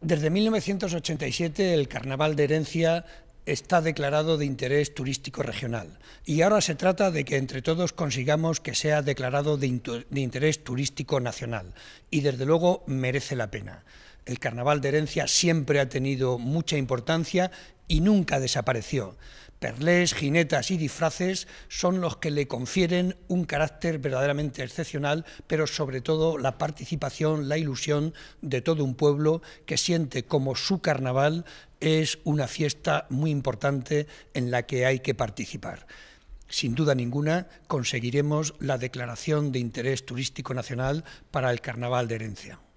Desde 1987 el Carnaval de Herencia está declarado de interés turístico regional y ahora se trata de que entre todos consigamos que sea declarado de, interés turístico nacional y desde luego merece la pena. El Carnaval de Herencia siempre ha tenido mucha importancia y nunca desapareció. Perlés, jinetas y disfraces son los que le confieren un carácter verdaderamente excepcional, pero sobre todo la participación, la ilusión de todo un pueblo que siente como su carnaval es una fiesta muy importante en la que hay que participar. Sin duda ninguna, conseguiremos la declaración de interés turístico nacional para el carnaval de herencia.